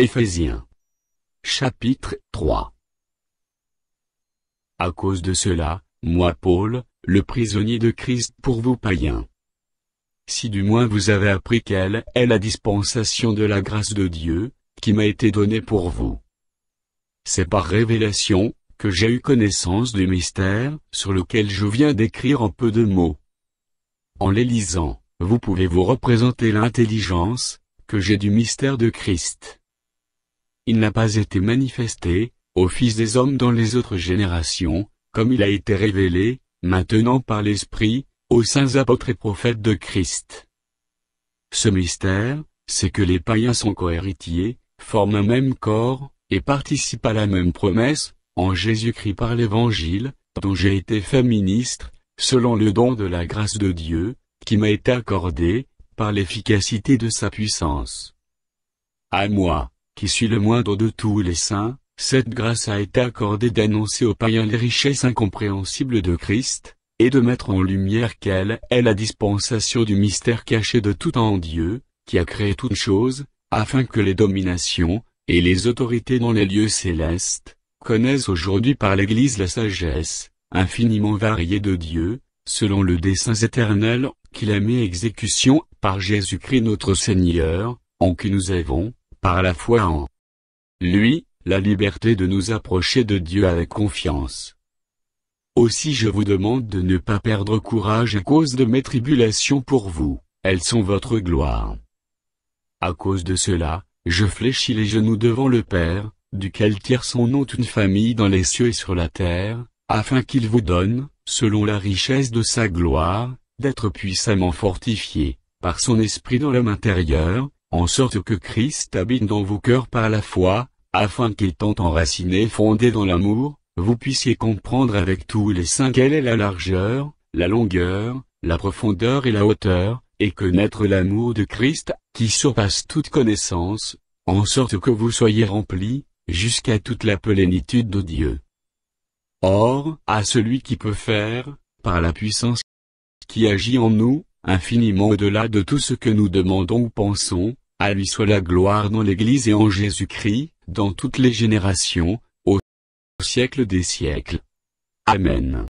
Éphésiens. Chapitre 3 À cause de cela, moi Paul, le prisonnier de Christ pour vous païens. Si du moins vous avez appris quelle est la dispensation de la grâce de Dieu, qui m'a été donnée pour vous. C'est par révélation, que j'ai eu connaissance du mystère, sur lequel je viens d'écrire en peu de mots. En les lisant, vous pouvez vous représenter l'intelligence, que j'ai du mystère de Christ il n'a pas été manifesté, au Fils des hommes dans les autres générations, comme il a été révélé, maintenant par l'Esprit, aux saints apôtres et prophètes de Christ. Ce mystère, c'est que les païens sont cohéritiers, forment un même corps, et participent à la même promesse, en Jésus-Christ par l'Évangile, dont j'ai été fait ministre, selon le don de la grâce de Dieu, qui m'a été accordé, par l'efficacité de sa puissance. À moi qui suit le moindre de tous les saints, cette grâce a été accordée d'annoncer aux païens les richesses incompréhensibles de Christ, et de mettre en lumière quelle est la dispensation du mystère caché de tout en Dieu, qui a créé toutes choses, afin que les dominations, et les autorités dans les lieux célestes, connaissent aujourd'hui par l'Église la sagesse, infiniment variée de Dieu, selon le dessein éternel, qu'il a mis exécution, par Jésus-Christ notre Seigneur, en qui nous avons, par la foi en lui, la liberté de nous approcher de Dieu avec confiance. Aussi je vous demande de ne pas perdre courage à cause de mes tribulations pour vous, elles sont votre gloire. À cause de cela, je fléchis les genoux devant le Père, duquel tire son nom toute famille dans les cieux et sur la terre, afin qu'il vous donne, selon la richesse de sa gloire, d'être puissamment fortifié, par son esprit dans l'homme intérieur, en sorte que Christ habite dans vos cœurs par la foi, afin qu'étant enraciné et fondé dans l'amour, vous puissiez comprendre avec tous les saints quelle est la largeur, la longueur, la profondeur et la hauteur, et connaître l'amour de Christ, qui surpasse toute connaissance, en sorte que vous soyez remplis, jusqu'à toute la plénitude de Dieu. Or, à celui qui peut faire, par la puissance qui agit en nous, infiniment au-delà de tout ce que nous demandons ou pensons, à lui soit la gloire dans l'Église et en Jésus-Christ, dans toutes les générations, au siècle des siècles. Amen.